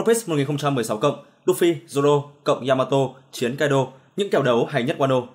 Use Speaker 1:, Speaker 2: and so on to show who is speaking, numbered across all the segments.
Speaker 1: One Piece 1016 cộng, Luffy, Zoro cộng Yamato, Chiến Kaido, những kèo đấu hay nhất Wano.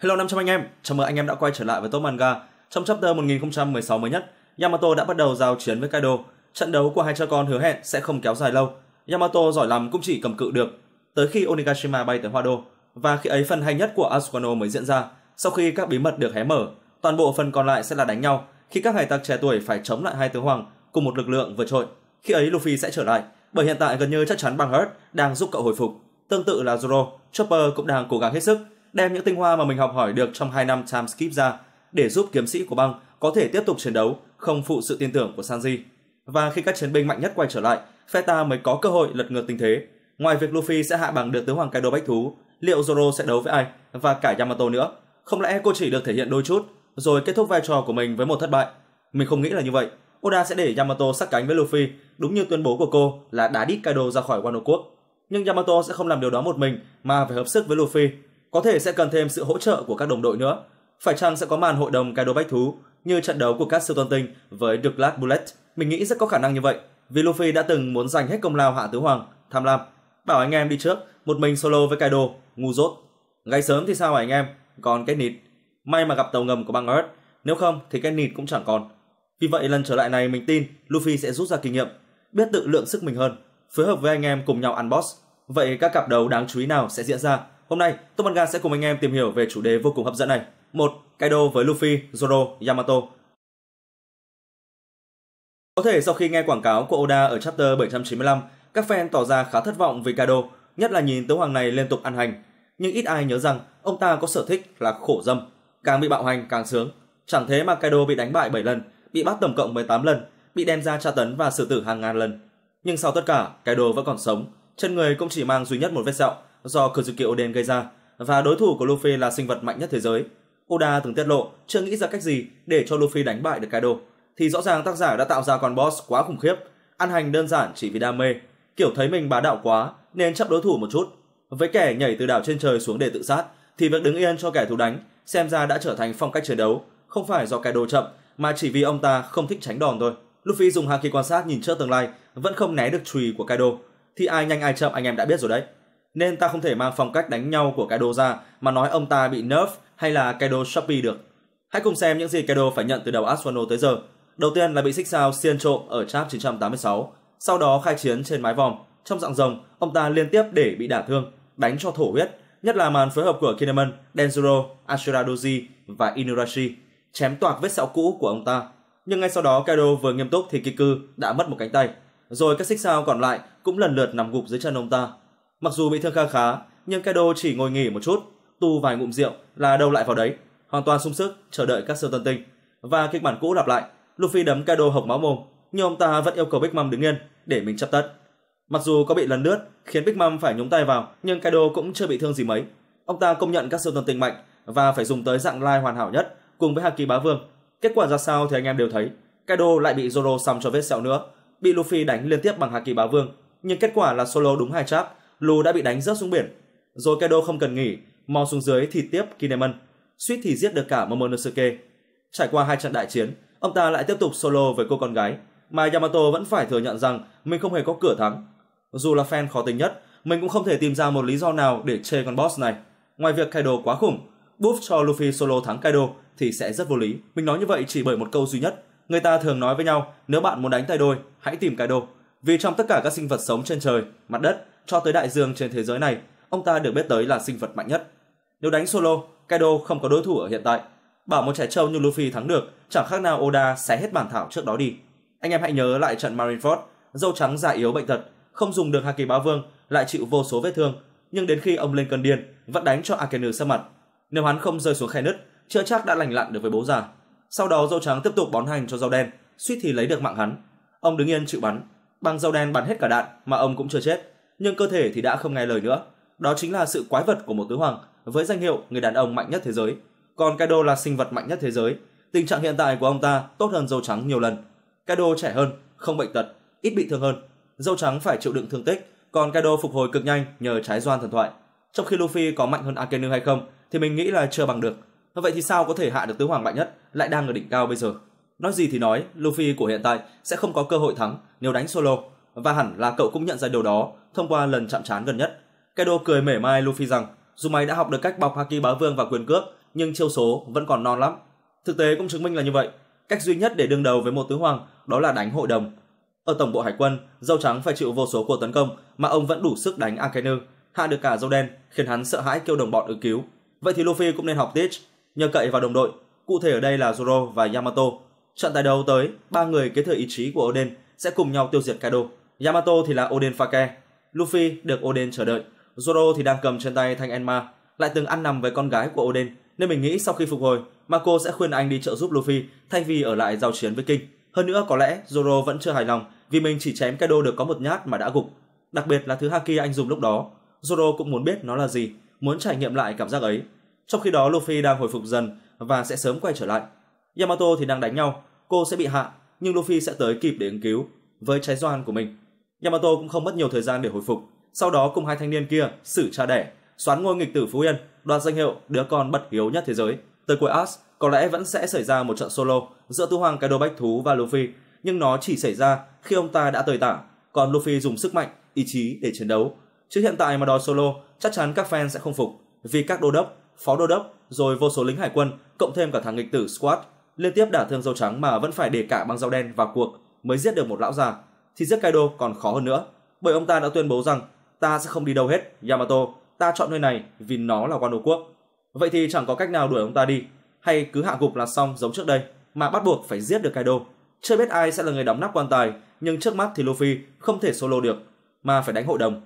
Speaker 1: Hello 500 anh em, chào mừng anh em đã quay trở lại với top manga. Trong chapter 1016 mới nhất, Yamato đã bắt đầu giao chiến với Kaido. Trận đấu của hai cha con hứa hẹn sẽ không kéo dài lâu. Yamato giỏi lắm cũng chỉ cầm cự được tới khi Onigashima bay tới Hoa Đô và khi ấy phần hay nhất của Asukano mới diễn ra. Sau khi các bí mật được hé mở, toàn bộ phần còn lại sẽ là đánh nhau khi các hải tặc trẻ tuổi phải chống lại hai tướng hoàng cùng một lực lượng vượt trội. Khi ấy Luffy sẽ trở lại, bởi hiện tại gần như chắc chắn băng Hurt đang giúp cậu hồi phục. Tương tự là Zoro, Chopper cũng đang cố gắng hết sức đem những tinh hoa mà mình học hỏi được trong 2 năm time skip ra để giúp kiếm sĩ của băng có thể tiếp tục chiến đấu không phụ sự tin tưởng của Sanji. Và khi các chiến binh mạnh nhất quay trở lại, Feta mới có cơ hội lật ngược tình thế. Ngoài việc Luffy sẽ hạ bằng được tứ hoàng Kaido Bách Thú, liệu Zoro sẽ đấu với ai và cả Yamato nữa? Không lẽ cô chỉ được thể hiện đôi chút rồi kết thúc vai trò của mình với một thất bại? Mình không nghĩ là như vậy. Oda sẽ để Yamato sát cánh với Luffy, đúng như tuyên bố của cô là đá đít Kaido ra khỏi Wano quốc. Nhưng Yamato sẽ không làm điều đó một mình mà phải hợp sức với Luffy. Có thể sẽ cần thêm sự hỗ trợ của các đồng đội nữa. Phải chăng sẽ có màn hội đồng Kaido bách thú như trận đấu của các siêu tôn tinh với The Black Bullet? Mình nghĩ rất có khả năng như vậy, vì Luffy đã từng muốn giành hết công lao Hạ Tứ Hoàng, tham lam. Bảo anh em đi trước, một mình solo với Kaido, ngu dốt. Ngay sớm thì sao anh em, còn cái nịt. May mà gặp tàu ngầm của băng Earth, nếu không thì cái nịt cũng chẳng còn. Vì vậy lần trở lại này mình tin Luffy sẽ rút ra kinh nghiệm, biết tự lượng sức mình hơn, phối hợp với anh em cùng nhau ăn boss. Vậy các cặp đấu đáng chú ý nào sẽ diễn ra? Hôm nay, Tom Manga sẽ cùng anh em tìm hiểu về chủ đề vô cùng hấp dẫn này. một Kaido với Luffy, Zoro, Yamato. Có thể sau khi nghe quảng cáo của Oda ở chapter 795, các fan tỏ ra khá thất vọng vì Kaido, nhất là nhìn tấu hoàng này liên tục ăn hành. Nhưng ít ai nhớ rằng ông ta có sở thích là khổ dâm, càng bị bạo hành càng sướng. Chẳng thế mà Kaido bị đánh bại 7 lần, bị bắt tổng cộng 18 lần, bị đem ra tra tấn và xử tử hàng ngàn lần. Nhưng sau tất cả, cái đồ vẫn còn sống, chân người cũng chỉ mang duy nhất một vết sẹo do Kazuki Oden gây ra và đối thủ của Luffy là sinh vật mạnh nhất thế giới. Oda từng tiết lộ chưa nghĩ ra cách gì để cho Luffy đánh bại được cái đồ, thì rõ ràng tác giả đã tạo ra con boss quá khủng khiếp, ăn hành đơn giản chỉ vì đam mê, kiểu thấy mình bá đạo quá nên chấp đối thủ một chút. Với kẻ nhảy từ đảo trên trời xuống để tự sát thì việc đứng yên cho kẻ thù đánh xem ra đã trở thành phong cách chiến đấu, không phải do cái đồ chậm mà chỉ vì ông ta không thích tránh đòn thôi. Luffy dùng haki quan sát nhìn trước tương lai, vẫn không né được chùy của Kaido. Thì ai nhanh ai chậm anh em đã biết rồi đấy. Nên ta không thể mang phong cách đánh nhau của Kaido ra mà nói ông ta bị nerf hay là Kaido Shopee được. Hãy cùng xem những gì Kaido phải nhận từ đầu Aswano tới giờ. Đầu tiên là bị xích sao xiên trộm ở chap 986, sau đó khai chiến trên mái vòm. Trong dạng rồng, ông ta liên tiếp để bị đả thương, đánh cho thổ huyết, nhất là màn phối hợp của Kinemon, Denzuro, Ashura Doji và Inurashi chém toạc vết sẹo cũ của ông ta. Nhưng ngay sau đó Kaido vừa nghiêm túc thì Kiku đã mất một cánh tay, rồi các xích sao còn lại cũng lần lượt nằm gục dưới chân ông ta. Mặc dù bị thương kha khá, nhưng Kaido chỉ ngồi nghỉ một chút, tu vài ngụm rượu là đâu lại vào đấy, hoàn toàn sung sức chờ đợi các siêu tân tinh. Và kịch bản cũ lặp lại, Luffy đấm Kaido hộc máu mồm, nhưng ông ta vẫn yêu cầu Big Mom đứng yên để mình chấp tất. Mặc dù có bị lần lướt khiến Big Mom phải nhúng tay vào, nhưng Kaido cũng chưa bị thương gì mấy. Ông ta công nhận các siêu tân tinh mạnh và phải dùng tới dạng lai hoàn hảo nhất cùng với Haki Bá Vương. Kết quả ra sao thì anh em đều thấy. Kaido lại bị Zoro xăm cho vết sẹo nữa, bị Luffy đánh liên tiếp bằng Haki Bá Vương, nhưng kết quả là solo đúng hai cháp, Lu đã bị đánh rớt xuống biển. Rồi Kaido không cần nghỉ, mau xuống dưới thì tiếp Kinemon, suýt thì giết được cả Momonosuke. Trải qua hai trận đại chiến, ông ta lại tiếp tục solo với cô con gái, mà Yamato vẫn phải thừa nhận rằng mình không hề có cửa thắng. Dù là fan khó tính nhất, mình cũng không thể tìm ra một lý do nào để chê con boss này. Ngoài việc Kaido quá khủng, buff cho Luffy solo thắng Kaido thì sẽ rất vô lý. Mình nói như vậy chỉ bởi một câu duy nhất. Người ta thường nói với nhau, nếu bạn muốn đánh tay đôi, hãy tìm cái đô. Vì trong tất cả các sinh vật sống trên trời, mặt đất, cho tới đại dương trên thế giới này, ông ta được biết tới là sinh vật mạnh nhất. Nếu đánh solo, Kaido không có đối thủ ở hiện tại. Bảo một trẻ trâu như Luffy thắng được, chẳng khác nào Oda xé hết bản thảo trước đó đi. Anh em hãy nhớ lại trận Marineford, dâu trắng già yếu bệnh tật, không dùng được Haki Bá Vương, lại chịu vô số vết thương, nhưng đến khi ông lên cơn điên, vẫn đánh cho Akenu sát mặt. Nếu hắn không rơi xuống khe nứt, chưa chắc đã lành lặn được với bố già. Sau đó dâu trắng tiếp tục bón hành cho dâu đen, suýt thì lấy được mạng hắn. Ông đứng yên chịu bắn, bằng dâu đen bắn hết cả đạn mà ông cũng chưa chết, nhưng cơ thể thì đã không nghe lời nữa. Đó chính là sự quái vật của một tứ hoàng với danh hiệu người đàn ông mạnh nhất thế giới. Còn Kaido là sinh vật mạnh nhất thế giới. Tình trạng hiện tại của ông ta tốt hơn dâu trắng nhiều lần. Kaido trẻ hơn, không bệnh tật, ít bị thương hơn. Dâu trắng phải chịu đựng thương tích, còn Kaido phục hồi cực nhanh nhờ trái doan thần thoại. Trong khi Luffy có mạnh hơn Akainu hay không thì mình nghĩ là chưa bằng được Vậy thì sao có thể hạ được tứ hoàng mạnh nhất lại đang ở đỉnh cao bây giờ? Nói gì thì nói, Luffy của hiện tại sẽ không có cơ hội thắng nếu đánh solo và hẳn là cậu cũng nhận ra điều đó thông qua lần chạm trán gần nhất. Kaido cười mỉa mai Luffy rằng dù mày đã học được cách bọc Haki bá vương và quyền cước nhưng chiêu số vẫn còn non lắm. Thực tế cũng chứng minh là như vậy. Cách duy nhất để đương đầu với một tứ hoàng đó là đánh hội đồng. Ở tổng bộ hải quân, dâu trắng phải chịu vô số cuộc tấn công mà ông vẫn đủ sức đánh Akainu, hạ được cả dâu đen khiến hắn sợ hãi kêu đồng bọn ứng cứu. Vậy thì Luffy cũng nên học Teach nhờ cậy vào đồng đội, cụ thể ở đây là Zoro và Yamato. Trận tái đấu tới, ba người kế thừa ý chí của Odin sẽ cùng nhau tiêu diệt Kaido. Yamato thì là Odin Fake, Luffy được Odin chờ đợi, Zoro thì đang cầm trên tay thanh Enma, lại từng ăn nằm với con gái của Odin nên mình nghĩ sau khi phục hồi, Marco sẽ khuyên anh đi trợ giúp Luffy thay vì ở lại giao chiến với King. Hơn nữa có lẽ Zoro vẫn chưa hài lòng vì mình chỉ chém Kaido được có một nhát mà đã gục. Đặc biệt là thứ haki anh dùng lúc đó, Zoro cũng muốn biết nó là gì, muốn trải nghiệm lại cảm giác ấy. Trong khi đó Luffy đang hồi phục dần và sẽ sớm quay trở lại. Yamato thì đang đánh nhau, cô sẽ bị hạ, nhưng Luffy sẽ tới kịp để ứng cứu với trái doan của mình. Yamato cũng không mất nhiều thời gian để hồi phục, sau đó cùng hai thanh niên kia xử cha đẻ, xoán ngôi nghịch tử Phú Yên, đoạt danh hiệu đứa con bất hiếu nhất thế giới. Tới cuối Arts, có lẽ vẫn sẽ xảy ra một trận solo giữa Tú Hoàng Kaido Bách Thú và Luffy, nhưng nó chỉ xảy ra khi ông ta đã tơi tả, còn Luffy dùng sức mạnh, ý chí để chiến đấu. Chứ hiện tại mà đòi solo, chắc chắn các fan sẽ không phục, vì các đô đốc phó đô đốc, rồi vô số lính hải quân, cộng thêm cả thằng nghịch tử Squad, liên tiếp đả thương dâu trắng mà vẫn phải để cả băng dao đen vào cuộc mới giết được một lão già, thì giết Kaido còn khó hơn nữa, bởi ông ta đã tuyên bố rằng ta sẽ không đi đâu hết, Yamato, ta chọn nơi này vì nó là quan đô quốc. Vậy thì chẳng có cách nào đuổi ông ta đi, hay cứ hạ gục là xong giống trước đây, mà bắt buộc phải giết được Kaido. Chưa biết ai sẽ là người đóng nắp quan tài, nhưng trước mắt thì Luffy không thể solo được, mà phải đánh hội đồng.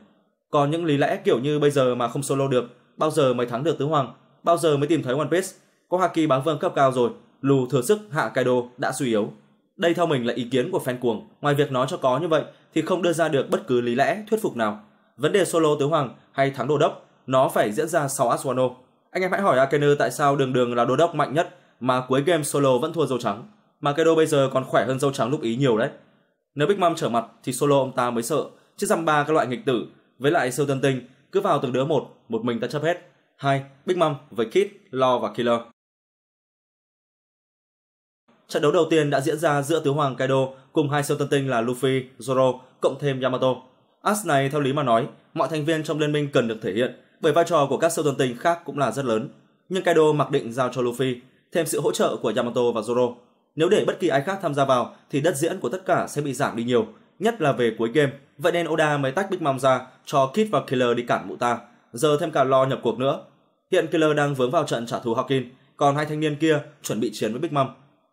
Speaker 1: Còn những lý lẽ kiểu như bây giờ mà không solo được, bao giờ mới thắng được Tứ Hoàng? bao giờ mới tìm thấy One Piece? Có Haki bá vương cấp cao rồi, lù thừa sức hạ Kaido đã suy yếu. Đây theo mình là ý kiến của fan cuồng, ngoài việc nói cho có như vậy thì không đưa ra được bất cứ lý lẽ thuyết phục nào. Vấn đề solo tứ hoàng hay thắng đô đốc, nó phải diễn ra sau Aswano. Anh em hãy hỏi Akainu tại sao đường đường là đô đốc mạnh nhất mà cuối game solo vẫn thua dâu trắng, mà Kaido bây giờ còn khỏe hơn dâu trắng lúc ý nhiều đấy. Nếu Big Mom trở mặt thì solo ông ta mới sợ, chứ dăm ba các loại nghịch tử với lại siêu tân tinh cứ vào từng đứa một, một mình ta chấp hết. 2. Big Mom với Kid, Law và Killer Trận đấu đầu tiên đã diễn ra giữa Tứ Hoàng Kaido cùng hai siêu tân tinh là Luffy, Zoro cộng thêm Yamato. As này theo lý mà nói, mọi thành viên trong liên minh cần được thể hiện bởi vai trò của các siêu tân tinh khác cũng là rất lớn. Nhưng Kaido mặc định giao cho Luffy, thêm sự hỗ trợ của Yamato và Zoro. Nếu để bất kỳ ai khác tham gia vào thì đất diễn của tất cả sẽ bị giảm đi nhiều, nhất là về cuối game. Vậy nên Oda mới tách Big Mom ra cho Kid và Killer đi cản mụ ta giờ thêm cả lo nhập cuộc nữa. Hiện Killer đang vướng vào trận trả thù Hawkins, còn hai thanh niên kia chuẩn bị chiến với Big Mom.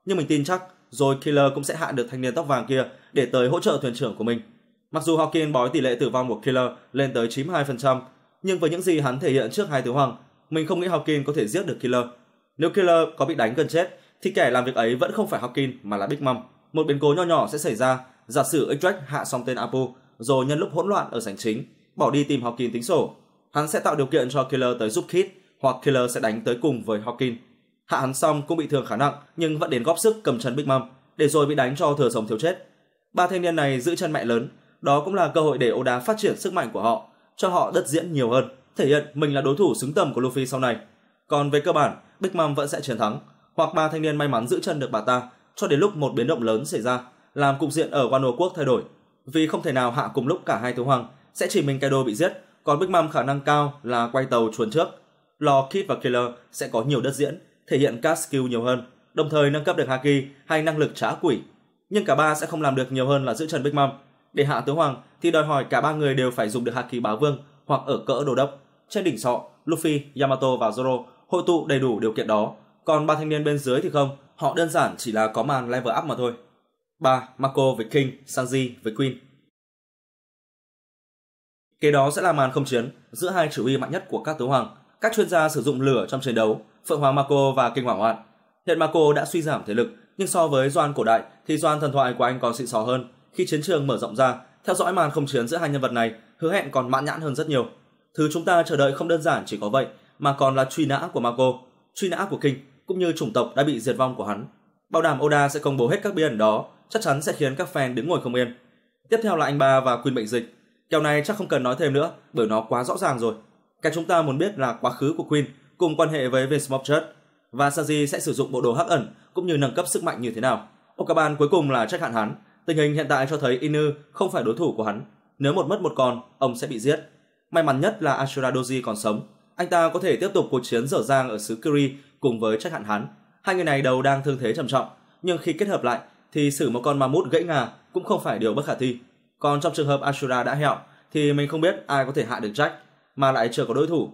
Speaker 1: Nhưng mình tin chắc rồi Killer cũng sẽ hạ được thanh niên tóc vàng kia để tới hỗ trợ thuyền trưởng của mình. Mặc dù Hawkins bói tỷ lệ tử vong của Killer lên tới 92%, nhưng với những gì hắn thể hiện trước hai tứ hoàng, mình không nghĩ Hawkins có thể giết được Killer. Nếu Killer có bị đánh gần chết, thì kẻ làm việc ấy vẫn không phải Hawkins mà là Big Mom. Một biến cố nho nhỏ sẽ xảy ra, giả sử Extract hạ xong tên Apu, rồi nhân lúc hỗn loạn ở sảnh chính, bỏ đi tìm Hawkins tính sổ hắn sẽ tạo điều kiện cho Killer tới giúp Kid hoặc Killer sẽ đánh tới cùng với Hawkins Hạ hắn xong cũng bị thương khá nặng nhưng vẫn đến góp sức cầm chân Big Mom để rồi bị đánh cho thừa sống thiếu chết. Ba thanh niên này giữ chân mẹ lớn, đó cũng là cơ hội để Oda phát triển sức mạnh của họ, cho họ đất diễn nhiều hơn, thể hiện mình là đối thủ xứng tầm của Luffy sau này. Còn về cơ bản, Big Mom vẫn sẽ chiến thắng, hoặc ba thanh niên may mắn giữ chân được bà ta cho đến lúc một biến động lớn xảy ra, làm cục diện ở Wano quốc thay đổi. Vì không thể nào hạ cùng lúc cả hai thú hoàng sẽ chỉ mình Kaido bị giết còn Brigham khả năng cao là quay tàu chuồn trước. Lò Kit và Killer sẽ có nhiều đất diễn, thể hiện các skill nhiều hơn, đồng thời nâng cấp được Haki hay năng lực trả quỷ. Nhưng cả ba sẽ không làm được nhiều hơn là giữ chân Big Mom. Để hạ tướng hoàng thì đòi hỏi cả ba người đều phải dùng được Haki bá vương hoặc ở cỡ đồ đốc. Trên đỉnh sọ, Luffy, Yamato và Zoro hội tụ đầy đủ điều kiện đó. Còn ba thanh niên bên dưới thì không, họ đơn giản chỉ là có màn level up mà thôi. 3. Marco với King, Sanji với Queen Kế đó sẽ là màn không chiến giữa hai chỉ huy mạnh nhất của các tướng hoàng, các chuyên gia sử dụng lửa trong chiến đấu, Phượng Hoàng Marco và Kinh Hoàng Hoạn. Hiện Marco đã suy giảm thể lực, nhưng so với Doan cổ đại thì Doan thần thoại của anh còn xịn sò hơn. Khi chiến trường mở rộng ra, theo dõi màn không chiến giữa hai nhân vật này hứa hẹn còn mãn nhãn hơn rất nhiều. Thứ chúng ta chờ đợi không đơn giản chỉ có vậy, mà còn là truy nã của Marco, truy nã của kinh cũng như chủng tộc đã bị diệt vong của hắn. Bảo đảm Oda sẽ công bố hết các bí ẩn đó, chắc chắn sẽ khiến các fan đứng ngồi không yên. Tiếp theo là anh ba và Queen Bệnh Dịch Kèo này chắc không cần nói thêm nữa bởi nó quá rõ ràng rồi. Cái chúng ta muốn biết là quá khứ của Queen cùng quan hệ với Vince Mobchurch và Saji sẽ sử dụng bộ đồ hắc ẩn cũng như nâng cấp sức mạnh như thế nào. Okaban cuối cùng là trách hạn hắn. Tình hình hiện tại cho thấy Inu không phải đối thủ của hắn. Nếu một mất một còn, ông sẽ bị giết. May mắn nhất là Ashura Doji còn sống. Anh ta có thể tiếp tục cuộc chiến dở dang ở xứ Kiri cùng với trách hạn hắn. Hai người này đầu đang thương thế trầm trọng, nhưng khi kết hợp lại thì xử một con ma mút gãy ngà cũng không phải điều bất khả thi. Còn trong trường hợp Ashura đã hẹo thì mình không biết ai có thể hạ được Jack mà lại chưa có đối thủ.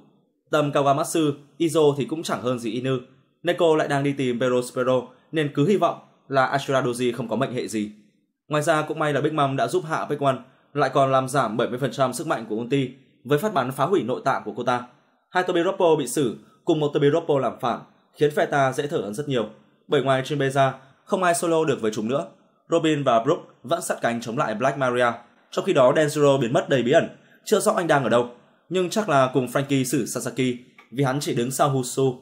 Speaker 1: Tầm Kawamatsu, Izo thì cũng chẳng hơn gì Inu. Neko lại đang đi tìm Perospero nên cứ hy vọng là Ashura Doji không có mệnh hệ gì. Ngoài ra cũng may là Big Mom đã giúp hạ Big One, lại còn làm giảm 70% sức mạnh của Unti với phát bắn phá hủy nội tạng của cô ta. Hai Tobiroppo bị xử cùng một Tobiroppo làm phản khiến phe dễ thở hơn rất nhiều. Bởi ngoài Jinbei ra, không ai solo được với chúng nữa. Robin và Brook vẫn sát cánh chống lại Black Maria. Trong khi đó Denzuro biến mất đầy bí ẩn, chưa rõ anh đang ở đâu. Nhưng chắc là cùng Frankie xử Sasaki vì hắn chỉ đứng sau Husu.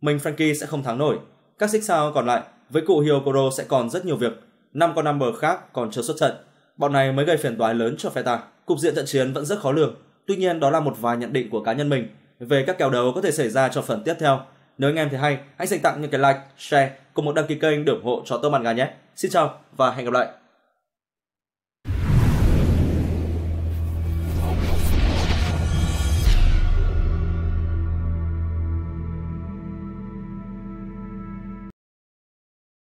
Speaker 1: Mình Frankie sẽ không thắng nổi. Các xích sao còn lại với cụ Hyokoro sẽ còn rất nhiều việc. Năm con number khác còn chưa xuất trận. Bọn này mới gây phiền toái lớn cho phe ta. Cục diện trận chiến vẫn rất khó lường. Tuy nhiên đó là một vài nhận định của cá nhân mình về các kèo đấu có thể xảy ra cho phần tiếp theo nếu anh em thấy hay, hãy dành tặng những cái like, share cùng một đăng ký kênh để ủng hộ cho tôi màn Gà nhé. Xin chào và hẹn gặp lại.